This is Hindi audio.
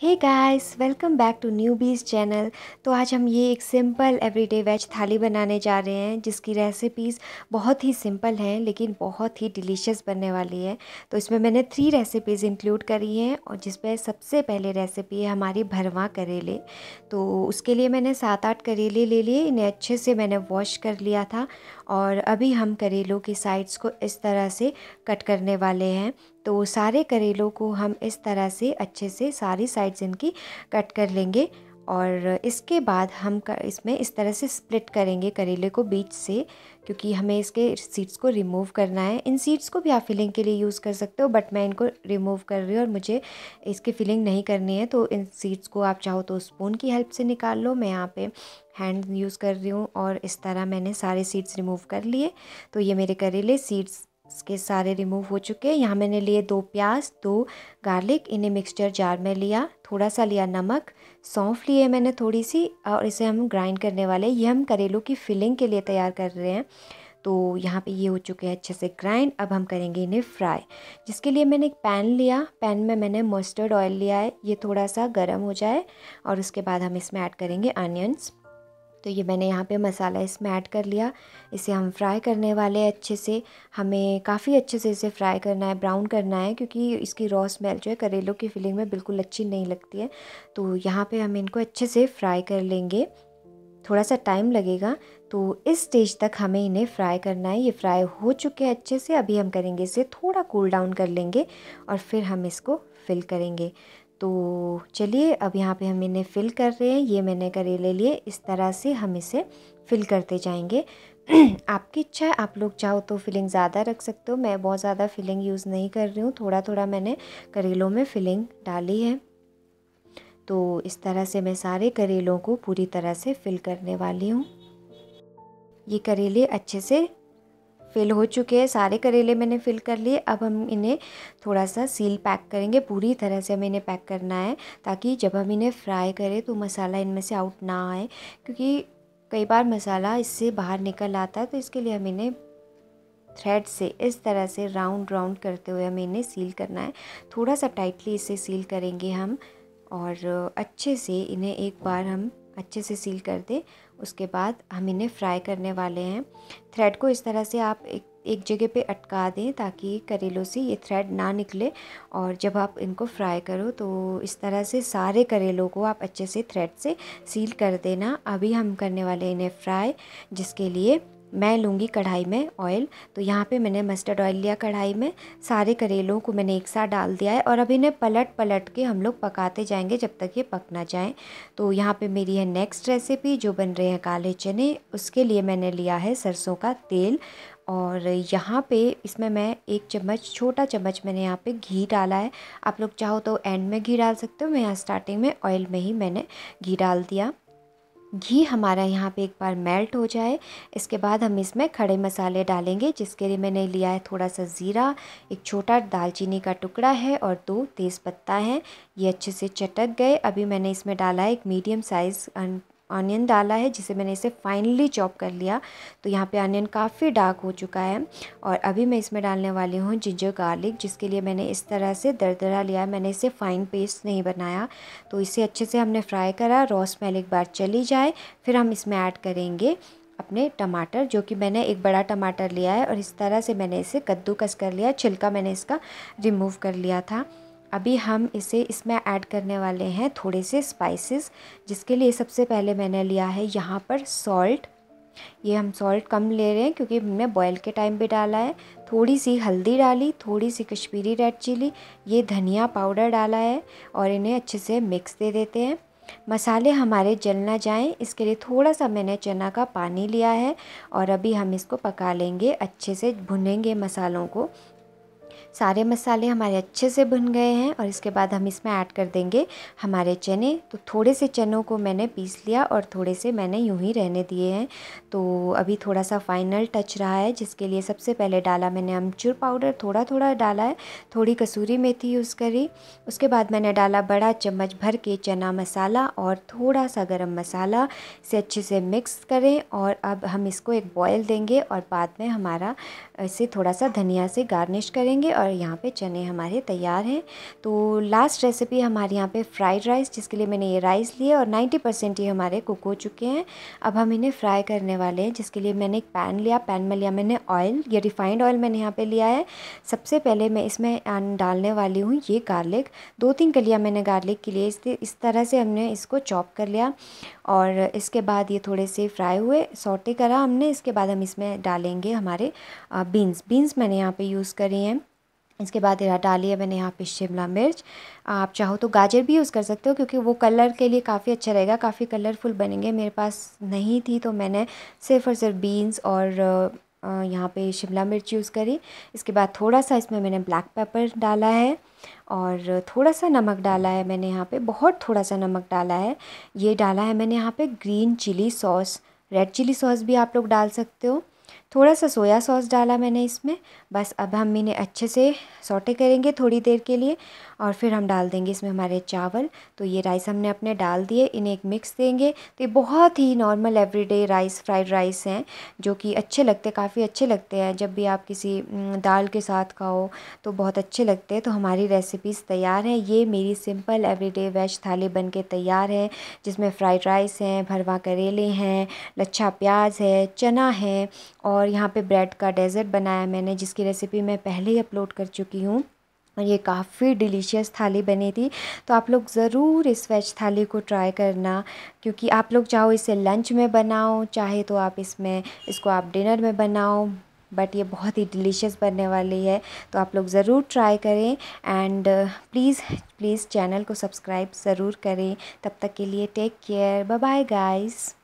hey guys welcome back to new bees channel तो आज हम ये एक सिंपल एवरीडे वेज थाली बनाने जा रहे हैं जिसकी रेसिपीज़ बहुत ही सिंपल हैं लेकिन बहुत ही डिलीशियस बनने वाली है तो इसमें मैंने थ्री रेसिपीज़ इंक्लूड करी हैं और जिसमें सबसे पहले रेसिपी है हमारी भरवा करेले तो उसके लिए मैंने सात आठ करेले ले लिए इन्हें अच्छे से मैंने वॉश कर लिया था और अभी हम करेलों की साइड्स को इस तरह से कट करने वाले हैं तो सारे करेलों को हम इस तरह से अच्छे से सारी साइड्स इनकी कट कर लेंगे और इसके बाद हम इसमें इस तरह से स्प्लिट करेंगे करेले को बीच से क्योंकि हमें इसके सीड्स को रिमूव करना है इन सीड्स को भी आप फिलिंग के लिए यूज़ कर सकते हो बट मैं इनको रिमूव कर रही हूँ और मुझे इसकी फिलिंग नहीं करनी है तो इन सीड्स को आप चाहो तो स्पून की हेल्प से निकाल लो मैं यहाँ पे हैंड यूज़ कर रही हूँ और इस तरह मैंने सारे सीड्स रिमूव कर लिए तो ये मेरे करेले सीड्स इसके सारे रिमूव हो चुके हैं यहाँ मैंने लिए दो प्याज दो गार्लिक इन्हें मिक्सचर जार में लिया थोड़ा सा लिया नमक सौंफ लिए मैंने थोड़ी सी और इसे हम ग्राइंड करने वाले ये हम करेलों की फिलिंग के लिए तैयार कर रहे हैं तो यहाँ पे ये हो चुके हैं अच्छे से ग्राइंड अब हम करेंगे इन्हें फ्राई जिसके लिए मैंने एक पैन लिया पैन में मैंने मस्टर्ड ऑयल लिया है ये थोड़ा सा गर्म हो जाए और उसके बाद हम इसमें ऐड करेंगे अनियंस तो ये मैंने यहाँ पे मसाला इसमें ऐड कर लिया इसे हम फ्राई करने वाले अच्छे से हमें काफ़ी अच्छे से इसे फ्राई करना है ब्राउन करना है क्योंकि इसकी रॉ स्मेल जो है करेलों की फिलिंग में बिल्कुल अच्छी नहीं लगती है तो यहाँ पे हम इनको अच्छे से फ्राई कर लेंगे थोड़ा सा टाइम लगेगा तो इस स्टेज तक हमें इन्हें फ्राई करना है ये फ्राई हो चुके हैं अच्छे से अभी हम करेंगे इसे थोड़ा कूल डाउन कर लेंगे और फिर हम इसको फिल करेंगे तो चलिए अब यहाँ पे हम इन्हें फ़िल कर रहे हैं ये मैंने करेले लिए इस तरह से हम इसे फ़िल करते जाएंगे आपकी इच्छा है आप लोग चाहो तो फिलिंग ज़्यादा रख सकते हो मैं बहुत ज़्यादा फिलिंग यूज़ नहीं कर रही हूँ थोड़ा थोड़ा मैंने करेलों में फिलिंग डाली है तो इस तरह से मैं सारे करेलों को पूरी तरह से फिल करने वाली हूँ ये करेले अच्छे से फ़िल हो चुके हैं सारे करेले मैंने फ़िल कर लिए अब हम इन्हें थोड़ा सा सील पैक करेंगे पूरी तरह से हमें इन्हें पैक करना है ताकि जब हम इन्हें फ्राई करें तो मसाला इनमें से आउट ना आए क्योंकि कई बार मसाला इससे बाहर निकल आता है तो इसके लिए हम इन्हें थ्रेड से इस तरह से राउंड राउंड करते हुए हमें इन्हें सील करना है थोड़ा सा टाइटली इसे सील करेंगे हम और अच्छे से इन्हें एक बार हम अच्छे से सील कर दें उसके बाद हम इन्हें फ्राई करने वाले हैं थ्रेड को इस तरह से आप एक एक जगह पे अटका दें ताकि करेलों से ये थ्रेड ना निकले और जब आप इनको फ्राई करो तो इस तरह से सारे करेलों को आप अच्छे से थ्रेड से सील कर देना अभी हम करने वाले इन्हें फ्राई जिसके लिए मैं लूँगी कढ़ाई में ऑयल तो यहाँ पे मैंने मस्टर्ड ऑयल लिया कढ़ाई में सारे करेलों को मैंने एक साथ डाल दिया है और अभी इन्हें पलट पलट के हम लोग पकाते जाएंगे जब तक ये पक ना जाएँ तो यहाँ पे मेरी है नेक्स्ट रेसिपी जो बन रहे हैं काले चने उसके लिए मैंने लिया है सरसों का तेल और यहाँ पे इसमें मैं एक चम्मच छोटा चम्मच मैंने यहाँ पे घी डाला है आप लोग चाहो तो एंड में घी डाल सकते हो मैं यहाँ स्टार्टिंग में ऑयल में ही मैंने घी डाल दिया घी हमारा यहाँ पे एक बार मेल्ट हो जाए इसके बाद हम इसमें खड़े मसाले डालेंगे जिसके लिए मैंने लिया है थोड़ा सा ज़ीरा एक छोटा दालचीनी का टुकड़ा है और दो तेज़ पत्ता है ये अच्छे से चटक गए अभी मैंने इसमें डाला है एक मीडियम साइज़ ऑनियन डाला है जिसे मैंने इसे फाइनली चॉप कर लिया तो यहाँ पे ऑनियन काफ़ी डार्क हो चुका है और अभी मैं इसमें डालने वाली हूँ जिंजर गार्लिक जिसके लिए मैंने इस तरह से दरदरा लिया है मैंने इसे फ़ाइन पेस्ट नहीं बनाया तो इसे अच्छे से हमने फ्राई करा रॉ मैल एक बार चली जाए फिर हम इसमें ऐड करेंगे अपने टमाटर जो कि मैंने एक बड़ा टमाटर लिया है और इस तरह से मैंने इसे कद्दूकस कर लिया छिलका मैंने इसका रिमूव कर लिया था अभी हम इसे इसमें ऐड करने वाले हैं थोड़े से स्पाइसेस जिसके लिए सबसे पहले मैंने लिया है यहाँ पर सॉल्ट ये हम सॉल्ट कम ले रहे हैं क्योंकि हमने बॉयल के टाइम पे डाला है थोड़ी सी हल्दी डाली थोड़ी सी कश्मीरी रेड चिली ये धनिया पाउडर डाला है और इन्हें अच्छे से मिक्स दे देते हैं मसाले हमारे जल ना जाएँ इसके लिए थोड़ा सा मैंने चना का पानी लिया है और अभी हम इसको पका लेंगे अच्छे से भुनेंगे मसालों को सारे मसाले हमारे अच्छे से भुन गए हैं और इसके बाद हम इसमें ऐड कर देंगे हमारे चने तो थोड़े से चनों को मैंने पीस लिया और थोड़े से मैंने यूँ ही रहने दिए हैं तो अभी थोड़ा सा फाइनल टच रहा है जिसके लिए सबसे पहले डाला मैंने अमचूर पाउडर थोड़ा थोड़ा डाला है थोड़ी कसूरी मेथी यूज़ करी उसके बाद मैंने डाला बड़ा चम्मच भर के चना मसाला और थोड़ा सा गर्म मसाला इसे अच्छे से मिक्स करें और अब हम इसको एक बॉयल देंगे और बाद में हमारा इसे थोड़ा सा धनिया से गार्निश करेंगे और और यहाँ पे चने हमारे तैयार हैं तो लास्ट रेसिपी हमारे यहाँ पे फ्राइड राइस जिसके लिए मैंने ये राइस लिए और 90 परसेंट ये हमारे कुक हो चुके हैं अब हम इन्हें फ्राई करने वाले हैं जिसके लिए मैंने एक पैन लिया पैन में लिया मैंने ऑयल या रिफाइंड ऑयल मैंने यहाँ पर लिया है सबसे पहले मैं इसमें डालने वाली हूँ ये गार्लिक दो तीन कलियाँ मैंने गार्लिक के लिए इस तरह से हमने इसको चॉप कर लिया और इसके बाद ये थोड़े से फ्राई हुए सॉटे करा हमने इसके बाद हम इसमें डालेंगे हमारे बीन्स बीन्स मैंने यहाँ पे यूज़ करी हैं इसके बाद डाली है मैंने यहाँ पे शिमला मिर्च आप चाहो तो गाजर भी यूज़ कर सकते हो क्योंकि वो कलर के लिए काफ़ी अच्छा रहेगा काफ़ी कलरफुल बनेंगे मेरे पास नहीं थी तो मैंने सिर्फ और सिर्फ बीन्स और यहाँ पे शिमला मिर्च यूज़ करी इसके बाद थोड़ा सा इसमें मैंने ब्लैक पेपर डाला है और थोड़ा सा नमक डाला है मैंने यहाँ पे बहुत थोड़ा सा नमक डाला है ये डाला है मैंने यहाँ पे green chilli sauce red chilli sauce भी आप लोग डाल सकते हो थोड़ा सा सोया सॉस डाला मैंने इसमें बस अब हम इन्हें अच्छे से सोटे करेंगे थोड़ी देर के लिए और फिर हम डाल देंगे इसमें हमारे चावल तो ये राइस हमने अपने डाल दिए इन्हें एक मिक्स देंगे तो ये बहुत ही normal everyday rice fried rice हैं जो कि अच्छे लगते काफ़ी अच्छे लगते हैं जब भी आप किसी दाल के साथ खाओ तो बहुत अच्छे लगते हैं तो हमारी रेसिपीज़ तैयार हैं ये मेरी सिंपल एवरीडे वेज थाली बन के तैयार है जिसमें फ्राइड राइस हैं भरवा करेले हैं लच्छा प्याज है चना है और और यहाँ पे ब्रेड का डेज़र्ट बनाया मैंने जिसकी रेसिपी मैं पहले ही अपलोड कर चुकी हूँ और ये काफ़ी डिलीशियस थाली बनी थी तो आप लोग ज़रूर इस वेज थाली को ट्राई करना क्योंकि आप लोग चाहो इसे लंच में बनाओ चाहे तो आप इसमें इसको आप डिनर में बनाओ बट ये बहुत ही डिलीशियस बनने वाली है तो आप लोग ज़रूर ट्राई करें एंड प्लीज़ प्लीज़ चैनल को सब्सक्राइब ज़रूर करें तब तक के लिए take care bye bye guys